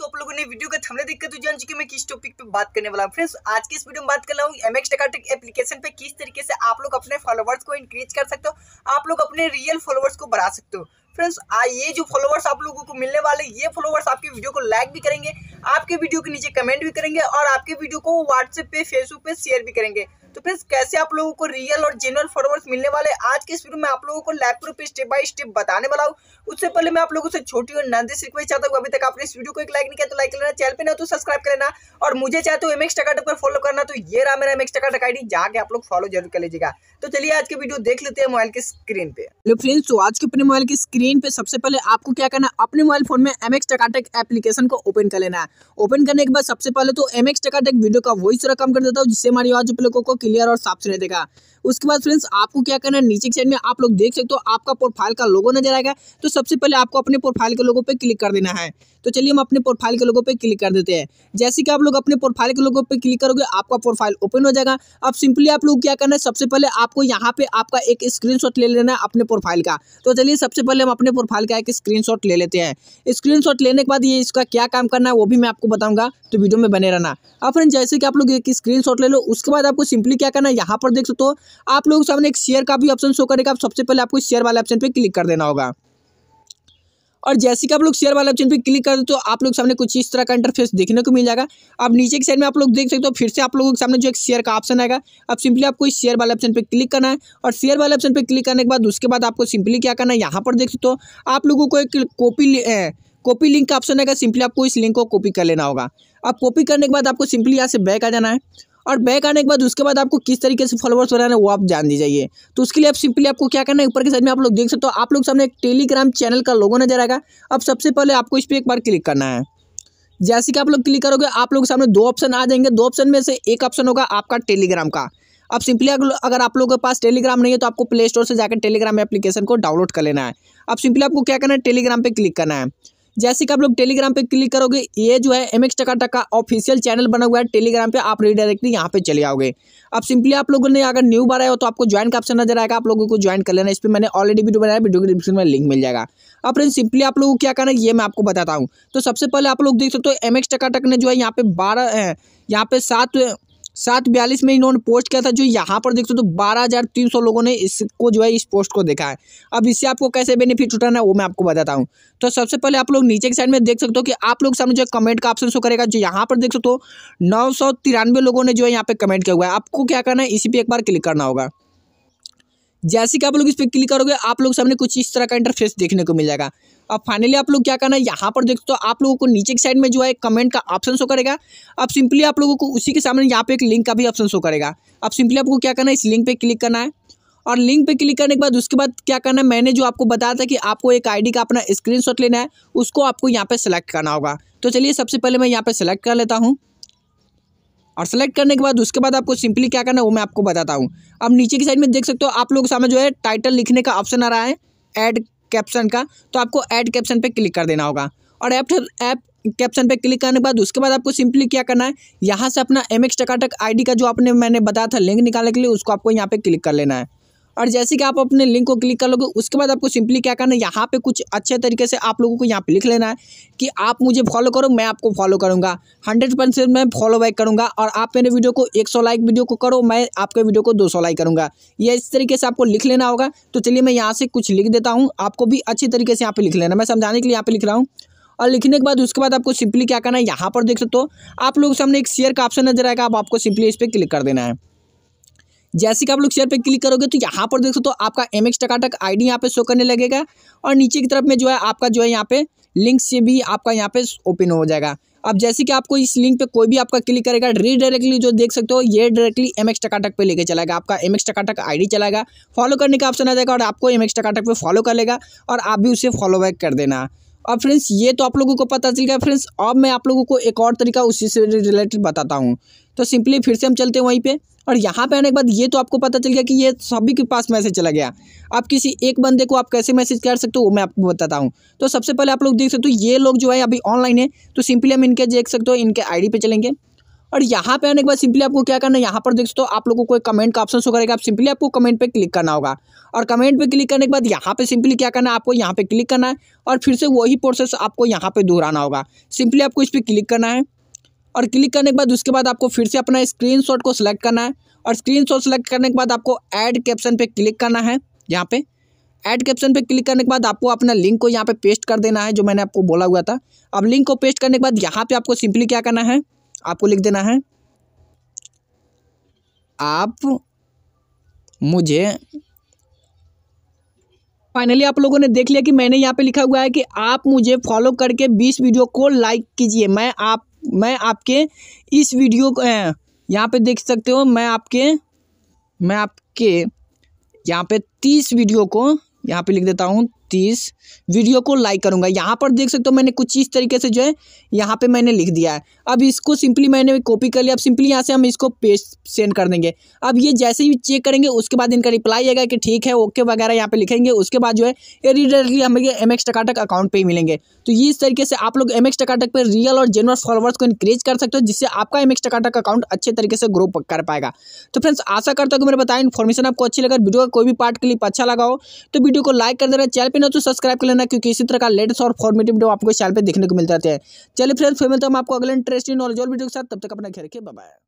तो आप लोगों ने वीडियो का थमले देखकर तो जान चुके मैं किस टॉपिक पे बात करने वाला हूँ फ्रेंड्स आज के इस वीडियो में बात कर रहा हूँ एमएक्स एक्स एप्लीकेशन पे किस तरीके से आप लोग अपने फॉलोवर्स को इंक्रीज कर सकते हो आप लोग अपने रियल फॉलोवर्स को बढ़ा सकते हो फ्रेंड्स ये जो फॉलोवर्स आप लोगों को मिलने वाले ये फॉलोवर्स आपके वीडियो को लाइक भी करेंगे आपके वीडियो के नीचे कमेंट भी करेंगे और आपके वीडियो को व्हाट्सएप पे फेसबुक पे शेयर भी करेंगे तो फ्रेंड्स कैसे आप लोगों को रियल और जेनुअन फॉलोअर्स मिलने वाले आज के इस वीडियो में आप लोगों को लाख रुपये स्टेप बाय स्टेप बताने वाला हूँ उससे पहले मैं आप लोगों से छोटी और नंदिश रिक्वेस्ट चाहता हूँ अभी तक आपने इस वीडियो को एक लाइक नहीं किया तो लाइक लेना चैनल पर ना तो सब्सक्राइब कर लेना और मुझे चाहते हो एमएक्स टकाटक पर फॉलो करना तो ये रहा मेरा एम एक्स टकाटक आई जाके आप लोग फॉलो जरूर कर लीजिएगा तो चलिए आज के वीडियो देख लेते हैं मोबाइल की स्क्रीन पे हेलो फ्रेंड्स तो आज के अपने मोबाइल की स्क्रीन पे सबसे पहले आपको क्या करना है अपने मोबाइल फोन में एम एक्स टकाटक एप्लीकेशन को ओपन कर लेना है ओपन करने के बाद सबसे पहले तो एम एक्स टकाटक वीडियो का वॉइस रकम कर देता हूँ जिससे हमारी आवाज आप लोगों को क्लियर और साफ सुनाई देगा उसके बाद फ्रेंड्स आपको क्या करना है नीचे की साइड में आप लोग देख सकते हो आपका प्रोफाइल का लोगो नजर आएगा तो सबसे पहले आपको अपने प्रोफाइल के लोगों पे क्लिक कर देना है तो चलिए हम अपने प्रोफाइल के लोगों पे क्लिक कर देते हैं जैसे कि आप लोग अपने प्रोफाइल के लोगों पे क्लिक करोगे आपका प्रोफाइल ओपन हो जाएगा अब सिंपली आप लोग क्या करना है सबसे पहले आपको यहाँ पे आपका एक स्क्रीन ले लेना है अपने प्रोफाइल का तो चलिए सबसे पहले हम अपने प्रोफाइल का एक स्क्रीन ले लेते हैं स्क्रीन लेने के बाद ये इसका क्या काम करना है वो भी मैं आपको बताऊंगा तो वीडियो में बने रहना अब फ्रेंड जैसे कि आप लोग एक स्क्रीन ले लो उसके बाद आपको सिंपली सिंपली क्या करना है यहाँ पर देख सकते हो आप लोगों के सामने एक शेयर का भी ऑप्शन शो करेगा आप सबसे पहले आपको शेयर वाले ऑप्शन पर क्लिक कर देना होगा और जैसे कि आप लोग शेयर वाले ऑप्शन पे क्लिक कर दो तो आप लोग सामने कुछ इस तरह का इंटरफेस देखने को मिल जाएगा अब नीचे की साइड में आप लोग देख सकते हो फिर से आप लोगों के सामने जो एक शेयर का ऑप्शन आएगा अब सिंपली आपको इस शेयर वाले ऑप्शन पे क्लिक करना है और शेयर वाले ऑप्शन पे क्लिक करने के बाद उसके बाद आपको सिंपली क्या करना है यहाँ पर देख सकते हो आप लोगों को एक कॉपी कॉपी लिंक का ऑप्शन आएगा सिंपली आपको इस लिंक को कॉपी कर लेना होगा अब कॉपी करने के बाद आपको सिंपली यहाँ से बैक आ जाना है और बैक आने के बाद उसके बाद आपको किस तरीके से फॉलोअर्स बनाने वो आप जान दीजिए तो उसके लिए आप सिंपली आपको क्या करना है ऊपर के साइड में आप लोग देख सकते हो आप लोग सामने एक टेलीग्राम चैनल का लोगो नजर आएगा अब सबसे पहले आपको इस पर एक बार क्लिक करना है जैसे कि आप लोग क्लिक करोगे आप लोग सामने दो ऑप्शन आ जाएंगे दो ऑप्शन में से एक ऑप्शन होगा आपका टेलीग्राम का अब सिंपली अगर आप लोगों के पास टेलीग्राम नहीं है तो आपको प्ले स्टोर से जाकर टेलीग्राम एप्लीकेशन को डाउनलोड कर लेना है अब सिंपली आपको क्या करना है टेलीग्राम पर क्लिक करना है जैसे कि आप लोग टेलीग्राम पे क्लिक करोगे ये जो है एम एक्स टका टका ऑफिशियल चैनल बना हुआ है टेलीग्राम पे आप रिडायरेक्टली यहाँ पे चले आओगे अब सिंपली आप लोगों ने अगर न्यू बनाया हो तो आपको ज्वाइन का ऑप्शन नजर आएगा आप लोगों को ज्वाइन कर लेना इस पर मैंने ऑलरेडी वीडियो बनाया वीडियो डिस्क्रिप्शन में लिंक मिल जाएगा अब फ्रेंड सिंपली आप लोगों को क्या करना है ये मैं आपको बताता हूँ तो सबसे पहले आप लोग देख सकते हो एम एक्स टकाटक ने जो है यहाँ पे बारह यहाँ पे सात सात बयालीस में इन्होंने पोस्ट किया था जो यहाँ पर देखते हो तो बारह हज़ार तीन सौ लोगों ने इसको जो है इस पोस्ट को देखा है अब इससे आपको कैसे बेनिफिट उठाना है वो मैं आपको बताता हूँ तो सबसे पहले आप लोग नीचे के साइड में देख सकते हो कि आप लोग सामने जो है कमेंट का ऑप्शन शो करेगा जो यहाँ पर देख सकते हो नौ सौ तिरानवे लोगों ने जो है यहाँ पर कमेंट किया हुआ है आपको क्या करना है इसी पर एक बार क्लिक करना होगा जैसे कि आप लोग इस पर क्लिक करोगे आप लोग सामने कुछ इस तरह का इंटरफेस देखने को मिल जाएगा अब फाइनली आप लोग क्या करना है यहाँ पर देखो तो आप लोगों को नीचे की साइड में जो है कमेंट का ऑप्शन शो करेगा अब सिंपली आप लोगों को उसी के सामने यहाँ पे एक लिंक का भी ऑप्शन शो करेगा अब सिंपली आपको क्या करना है इस लिंक पर क्लिक करना है और लिंक पे क्लिक करने के बाद उसके बाद क्या करना है मैंने जो आपको बताया था कि आपको एक आई का अपना स्क्रीन लेना है उसको आपको यहाँ पर सेलेक्ट करना होगा तो चलिए सबसे पहले मैं यहाँ पर सेलेक्ट कर लेता हूँ और सेलेक्ट करने के बाद उसके बाद आपको सिंपली क्या करना है वो मैं आपको बताता हूँ अब नीचे की साइड में देख सकते हो आप लोग सामने जो है टाइटल लिखने का ऑप्शन आ रहा है एड कैप्शन का तो आपको ऐड कैप्शन पे क्लिक कर देना होगा और ऐप ऐप कैप्शन पे क्लिक करने के बाद उसके बाद आपको सिंपली क्या करना है यहाँ से अपना एम एक्स टकाटक आई का जो आपने मैंने बताया था लिंक निकालने के लिए उसको आपको यहाँ पे क्लिक कर लेना है और जैसे कि आप अपने लिंक को क्लिक कर लोगे उसके बाद आपको सिंपली क्या करना है यहाँ पे कुछ अच्छे तरीके से आप लोगों को यहाँ पे लिख लेना है कि आप मुझे फॉलो करो मैं आपको फॉलो करूँगा हंड्रेड परसेंट मैं फॉलो बैक करूँगा और आप मेरे वीडियो को एक सौ लाइक वीडियो को करो मैं आपके वीडियो को दो सौ लाइक करूँगा या इस तरीके से आपको लिख लेना होगा तो चलिए मैं यहाँ से कुछ लिख देता हूँ आपको भी अच्छी तरीके से यहाँ पर लिख लेना मैं समझाने के लिए यहाँ पर लिख रहा हूँ और लिखने के बाद उसके बाद आपको सिंपली क्या करना है यहाँ पर देख सकते हो आप के सामने एक शेयर का ऑप्शन नजर आएगा आप आपको सिंपली इस पर क्लिक कर देना है जैसे कि आप लोग शेयर पे क्लिक करोगे तो यहाँ पर देख सकते हो तो आपका M X Takatak I D यहाँ पे शो करने लगेगा और नीचे की तरफ में जो है आपका जो है यहाँ पे लिंक से भी आपका यहाँ पे ओपन हो जाएगा अब जैसे कि आपको इस लिंक पे कोई भी आपका क्लिक करेगा रीडायरेक्टली जो देख सकते हो ये डायरेक्टली एम एक्स टकाटक पर लेके चलाएगा आपका एम एक्स टकाटक आई चलाएगा फॉलो करने का ऑप्शन आ जाएगा और आपको एम एक्स टकाटक पर फॉलो कर लेगा और आप भी उसे फॉलो बैक कर देना और फ्रेंड्स ये तो आप लोगों को पता चल गया फ्रेंड्स अब मैं आप लोगों को एक और तरीका उसी से रिलेटेड बताता हूँ तो सिंपली फिर से हम चलते हैं वहीं पर और यहाँ पे आने के बाद ये तो आपको पता चल गया कि ये सभी के पास मैसेज चला गया आप किसी एक बंदे को आप कैसे मैसेज कर सकते हो वो मैं आपको बताता हूँ तो सबसे पहले आप लोग देख सकते हो ये लोग जो है अभी ऑनलाइन है तो सिंपली हम इनके देख सकते हो इनके आईडी पे चलेंगे और यहाँ पे आने के बाद सिंपली आपको क्या करना है यहाँ पर देख सकते हो आप लोगों को एक कमेंट का ऑप्शन शो करेगा आप सिंपली आपको कमेंट पे क्लिक करना होगा और कमेंट पे क्लिक करने के बाद यहाँ पे सिंपली क्या करना है आपको यहाँ पे क्लिक करना है और फिर से वही प्रोसेस आपको यहाँ पे दोहराना होगा सिंपली आपको इस पर क्लिक करना है और क्लिक करने के बाद उसके बाद आपको फिर से अपना स्क्रीन को सिलेक्ट करना है और स्क्रीन सेलेक्ट करने के बाद आपको एड कैप्शन पे क्लिक करना है यहाँ पे ऐड कैप्शन पे क्लिक करने के बाद आपको अपना लिंक को यहाँ पे पेस्ट कर देना है जो मैंने आपको बोला हुआ था अब लिंक को पेस्ट करने के बाद यहाँ पे आपको सिंपली क्या करना है आपको लिख देना है आप मुझे फाइनली आप लोगों ने देख लिया कि मैंने यहाँ पे लिखा हुआ है कि आप मुझे फॉलो करके 20 वीडियो को लाइक कीजिए मैं आप मैं आपके इस वीडियो को यहाँ पे देख सकते हो मैं आपके मैं आपके यहाँ पे तीस वीडियो को यहाँ पे लिख देता हूँ तीस वीडियो को लाइक करूंगा यहाँ पर देख सकते हो मैंने कुछ इस तरीके से जो है यहाँ पे मैंने लिख दिया है अब इसको सिंपली मैंने कॉपी कर लिया अब सिंपली यहाँ से हम इसको पेस्ट सेंड कर देंगे अब ये जैसे ही चेक करेंगे उसके बाद इनका रिप्लाई आएगा कि ठीक है ओके वगैरह यहाँ पे लिखेंगे उसके बाद जो है ये रिडायरेक्टली हमें एम एक्स टकाटक अकाउंट पर ही मिलेंगे तो ये इस तरीके से आप लोग एम एक्स टकाटक पर रियल और जेनवर फॉलोअर्स को इनक्रेज कर सकते हो जिससे आपका एम एक्स टकाटक अकाउंट अच्छे तरीके से ग्रो कर पाएगा तो फ्रेंड्स आशा करता हूँ कि मेरे बताया इन्फॉर्मेशन आपको अच्छी लगा वीडियो का कोई भी पार्ट क्लिप अच्छा लगा हो तो वीडियो को लाइक कर देना चैनल पर चैनल तो सब्सक्राइब कर लेना क्योंकि इसी तरह का लेटेस्ट और फॉर्मेटिव वीडियो आपको चैनल पे देखने को मिल जाते हैं चलिए फ्रेंड्स फिर मिलते हम आपको अगले इंटरेस्टिंग और जो वीडियो के साथ तब तक अपना ख्याल के बाय